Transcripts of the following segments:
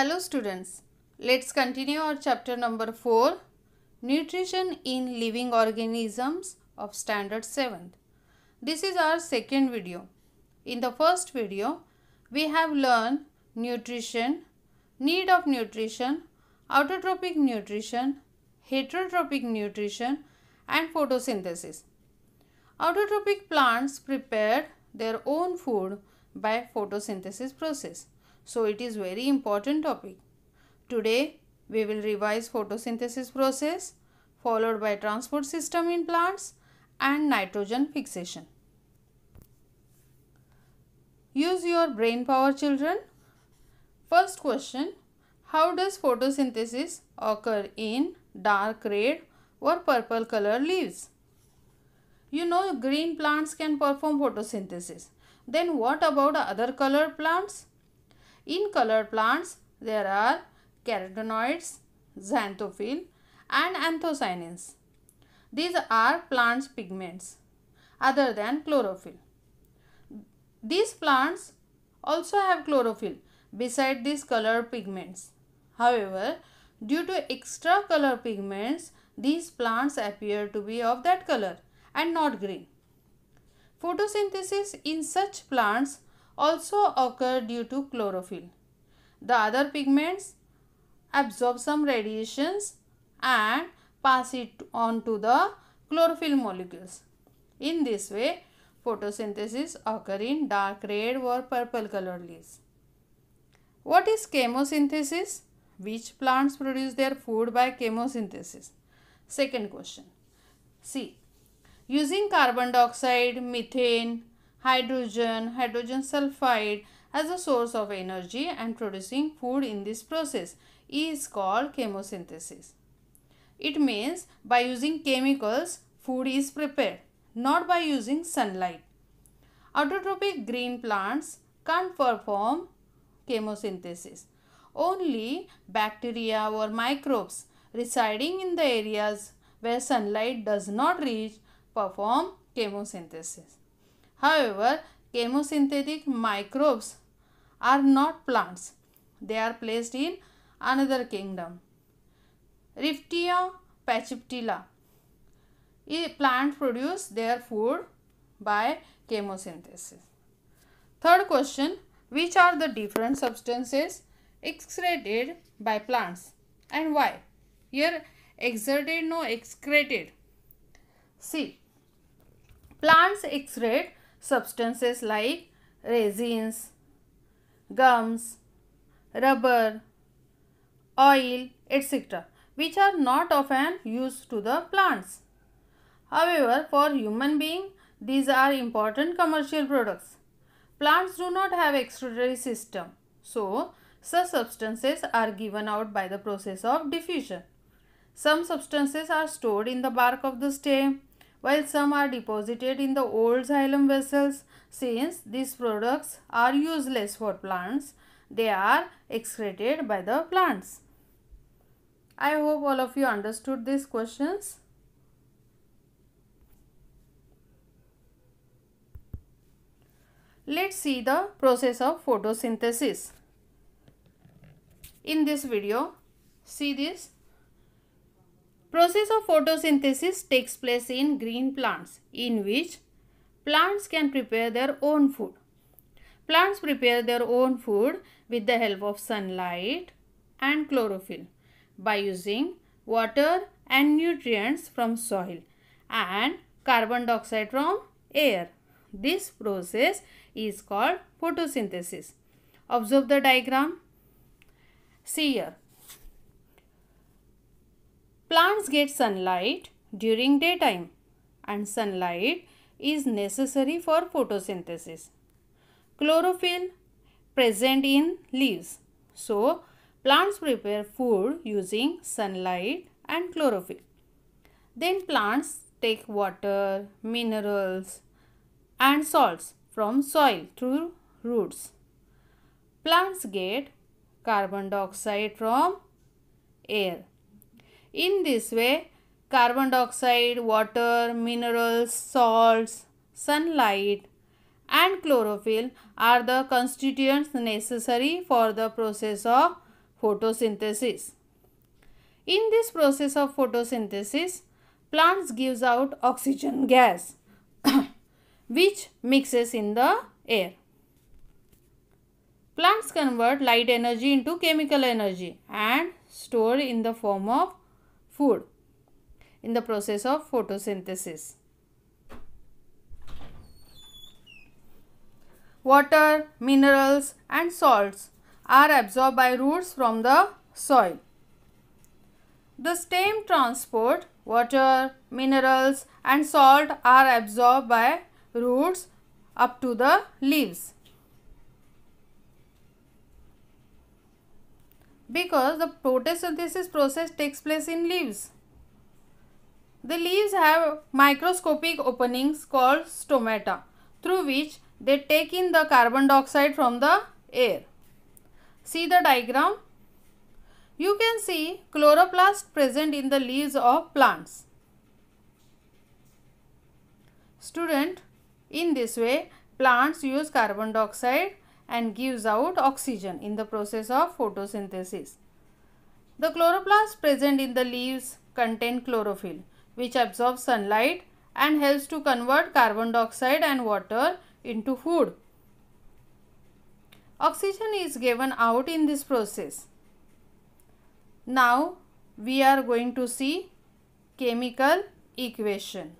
Hello students, let's continue our chapter number 4 Nutrition in Living Organisms of Standard 7th. This is our second video. In the first video, we have learned nutrition, need of nutrition, autotrophic nutrition, heterotrophic nutrition and photosynthesis. Autotrophic plants prepare their own food by photosynthesis process. So it is very important topic. Today we will revise photosynthesis process followed by transport system in plants and nitrogen fixation. Use your brain power children. First question, how does photosynthesis occur in dark red or purple color leaves? You know green plants can perform photosynthesis. Then what about other color plants? In colored plants, there are carotenoids, xanthophyll and anthocyanins. These are plants pigments other than chlorophyll. These plants also have chlorophyll beside these color pigments. However, due to extra color pigments, these plants appear to be of that color and not green. Photosynthesis in such plants also occur due to chlorophyll. The other pigments absorb some radiations and pass it on to the chlorophyll molecules. In this way, photosynthesis occur in dark red or purple colored leaves. What is chemosynthesis? Which plants produce their food by chemosynthesis? Second question. See, using carbon dioxide, methane, hydrogen, hydrogen sulfide as a source of energy and producing food in this process is called chemosynthesis. It means by using chemicals, food is prepared, not by using sunlight. Autotrophic green plants can't perform chemosynthesis. Only bacteria or microbes residing in the areas where sunlight does not reach perform chemosynthesis. However, chemosynthetic microbes are not plants. They are placed in another kingdom. Riftia pachyptila. A plant produce their food by chemosynthesis. Third question, which are the different substances excreted by plants and why? Here exerted no excreted. See, plants excrete substances like resins, gums, rubber, oil, etc., which are not often used to the plants. However, for human being, these are important commercial products. Plants do not have excretory system. So, such substances are given out by the process of diffusion. Some substances are stored in the bark of the stem while some are deposited in the old xylem vessels. Since these products are useless for plants, they are excreted by the plants. I hope all of you understood these questions. Let's see the process of photosynthesis. In this video, see this Process of photosynthesis takes place in green plants in which plants can prepare their own food. Plants prepare their own food with the help of sunlight and chlorophyll by using water and nutrients from soil and carbon dioxide from air. This process is called photosynthesis. Observe the diagram. See here, Plants get sunlight during daytime and sunlight is necessary for photosynthesis. Chlorophyll present in leaves. So, plants prepare food using sunlight and chlorophyll. Then plants take water, minerals and salts from soil through roots. Plants get carbon dioxide from air in this way, carbon dioxide, water, minerals, salts, sunlight, and chlorophyll are the constituents necessary for the process of photosynthesis. In this process of photosynthesis, plants gives out oxygen gas which mixes in the air. Plants convert light energy into chemical energy and store in the form of food in the process of photosynthesis. Water, minerals and salts are absorbed by roots from the soil. The stem transport water, minerals and salt are absorbed by roots up to the leaves. because the photosynthesis process takes place in leaves. The leaves have microscopic openings called stomata through which they take in the carbon dioxide from the air. See the diagram. You can see chloroplast present in the leaves of plants. Student, in this way plants use carbon dioxide and gives out oxygen in the process of photosynthesis. The chloroplasts present in the leaves contain chlorophyll which absorbs sunlight and helps to convert carbon dioxide and water into food. Oxygen is given out in this process. Now we are going to see chemical equation.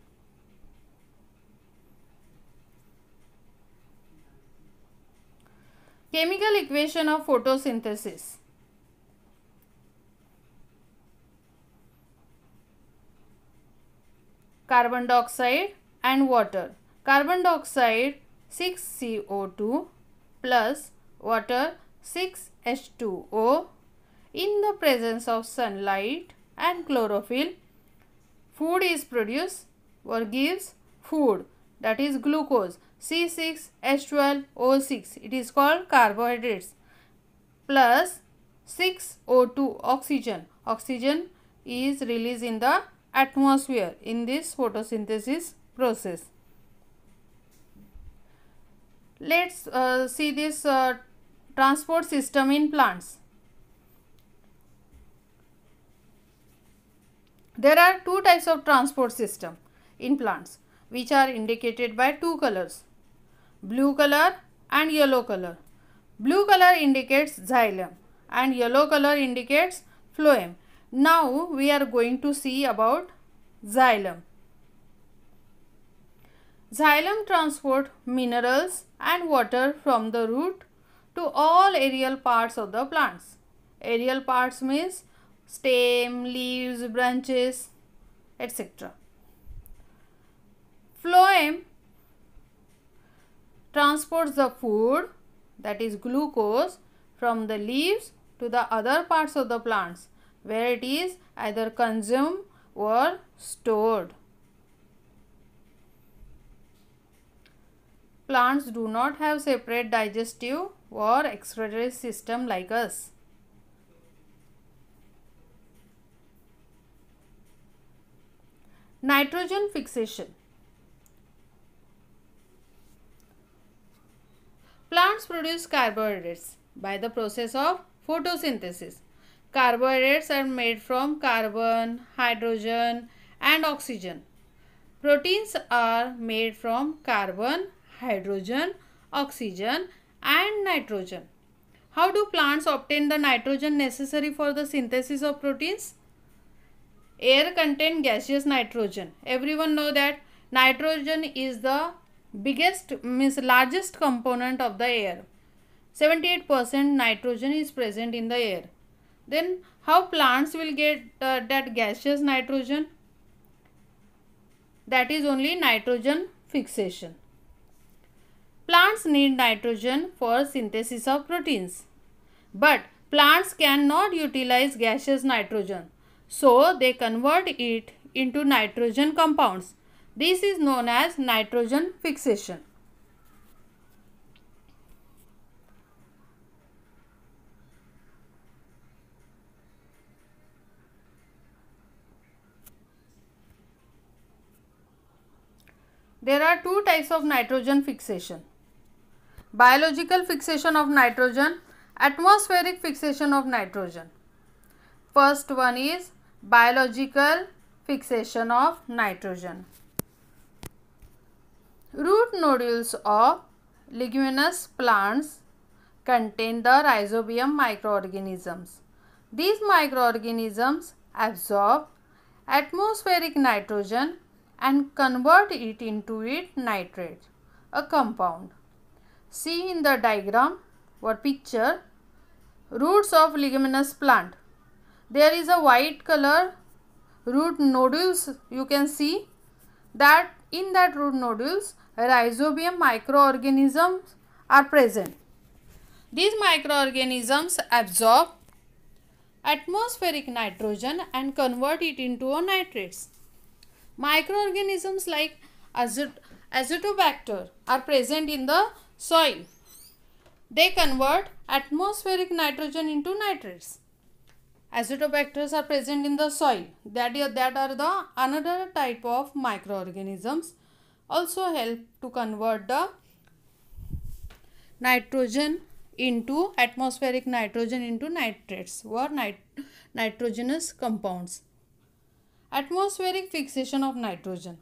Chemical equation of photosynthesis. Carbon dioxide and water. Carbon dioxide 6CO2 plus water 6H2O in the presence of sunlight and chlorophyll food is produced or gives food that is glucose C6H12O6. It is called carbohydrates plus 6O2 oxygen. Oxygen is released in the atmosphere in this photosynthesis process. Let's uh, see this uh, transport system in plants. There are two types of transport system in plants which are indicated by two colors blue color and yellow color. Blue color indicates xylem and yellow color indicates phloem. Now we are going to see about xylem. Xylem transport minerals and water from the root to all aerial parts of the plants. Aerial parts means stem, leaves, branches, etc. Phloem transports the food that is glucose from the leaves to the other parts of the plants where it is either consumed or stored. Plants do not have separate digestive or excretory system like us. Nitrogen fixation Plants produce carbohydrates by the process of photosynthesis. Carbohydrates are made from carbon, hydrogen and oxygen. Proteins are made from carbon, hydrogen, oxygen and nitrogen. How do plants obtain the nitrogen necessary for the synthesis of proteins? Air contains gaseous nitrogen. Everyone know that nitrogen is the biggest means largest component of the air 78% nitrogen is present in the air then how plants will get uh, that gaseous nitrogen that is only nitrogen fixation plants need nitrogen for synthesis of proteins but plants cannot utilize gaseous nitrogen so they convert it into nitrogen compounds this is known as nitrogen fixation. There are two types of nitrogen fixation. Biological fixation of nitrogen, atmospheric fixation of nitrogen. First one is biological fixation of nitrogen. Root nodules of leguminous plants contain the rhizobium microorganisms. These microorganisms absorb atmospheric nitrogen and convert it into it nitrate, a compound. See in the diagram or picture roots of leguminous plant. There is a white color root nodules you can see that in that root nodules, rhizobium microorganisms are present. These microorganisms absorb atmospheric nitrogen and convert it into a nitrates. Microorganisms like azotobacter are present in the soil. They convert atmospheric nitrogen into nitrates. Acetobacters are present in the soil. That, that are the another type of microorganisms. Also help to convert the nitrogen into atmospheric nitrogen into nitrates or nit nitrogenous compounds. Atmospheric fixation of nitrogen.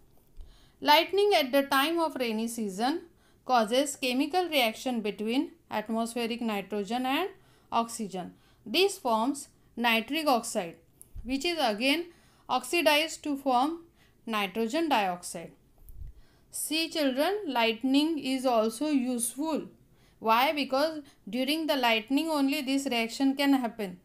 Lightning at the time of rainy season causes chemical reaction between atmospheric nitrogen and oxygen. This forms nitric oxide which is again oxidized to form nitrogen dioxide. See children lightning is also useful. Why? Because during the lightning only this reaction can happen.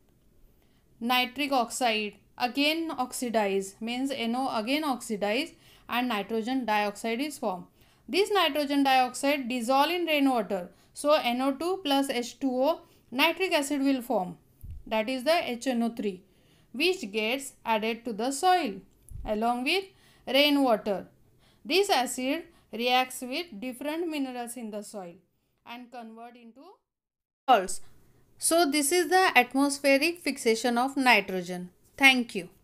Nitric oxide again oxidize means NO again oxidize and nitrogen dioxide is formed. This nitrogen dioxide dissolve in rainwater. So NO2 plus H2O nitric acid will form that is the HNO3 which gets added to the soil along with rainwater. This acid reacts with different minerals in the soil and convert into salts. So this is the atmospheric fixation of nitrogen. Thank you.